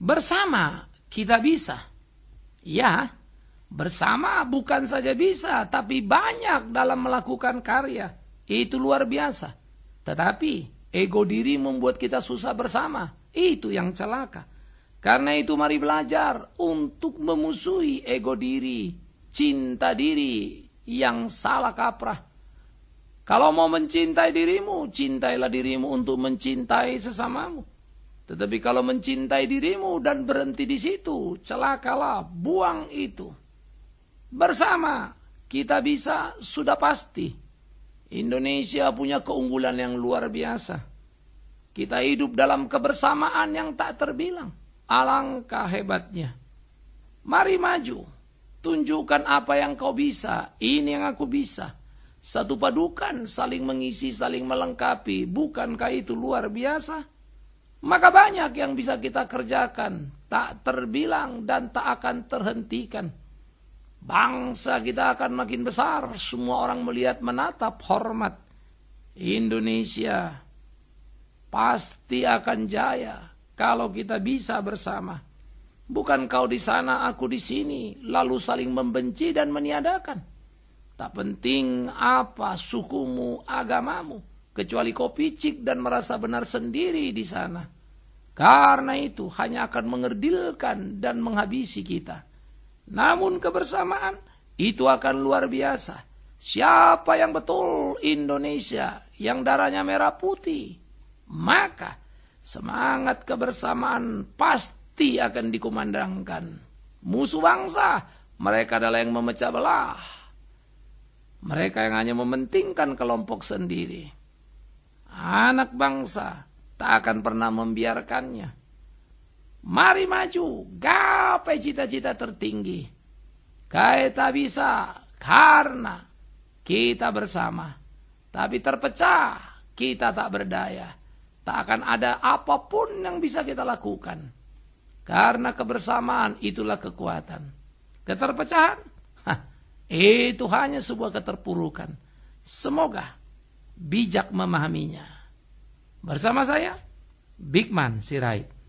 Bersama kita bisa. Ya, bersama bukan saja bisa, tapi banyak dalam melakukan karya. Itu luar biasa. Tetapi ego diri membuat kita susah bersama. Itu yang celaka. Karena itu mari belajar untuk memusuhi ego diri, cinta diri yang salah kaprah. Kalau mau mencintai dirimu, cintailah dirimu untuk mencintai sesamamu. Tetapi kalau mencintai dirimu dan berhenti di situ, celakalah, buang itu. Bersama kita bisa sudah pasti. Indonesia punya keunggulan yang luar biasa. Kita hidup dalam kebersamaan yang tak terbilang. Alangkah hebatnya. Mari maju. Tunjukkan apa yang kau bisa. Ini yang aku bisa. Satu padukan saling mengisi, saling melengkapi. Bukankah itu luar biasa? Maka banyak yang bisa kita kerjakan, tak terbilang dan tak akan terhentikan. Bangsa kita akan makin besar, semua orang melihat menatap hormat. Indonesia pasti akan jaya kalau kita bisa bersama. Bukan kau di sana, aku di sini, lalu saling membenci dan meniadakan. Tak penting apa sukumu, agamamu kecuali kau picik dan merasa benar sendiri di sana. Karena itu hanya akan mengerdilkan dan menghabisi kita. Namun kebersamaan itu akan luar biasa. Siapa yang betul Indonesia yang darahnya merah putih, maka semangat kebersamaan pasti akan dikumandangkan. Musuh bangsa, mereka adalah yang memecah belah. Mereka yang hanya mementingkan kelompok sendiri anak bangsa tak akan pernah membiarkannya. Mari maju, gapai cita-cita tertinggi. Kita bisa karena kita bersama. Tapi terpecah, kita tak berdaya. Tak akan ada apapun yang bisa kita lakukan. Karena kebersamaan itulah kekuatan. Keterpecahan, Hah, itu hanya sebuah keterpurukan. Semoga bijak memahaminya. Bersama saya, Bigman Sirait.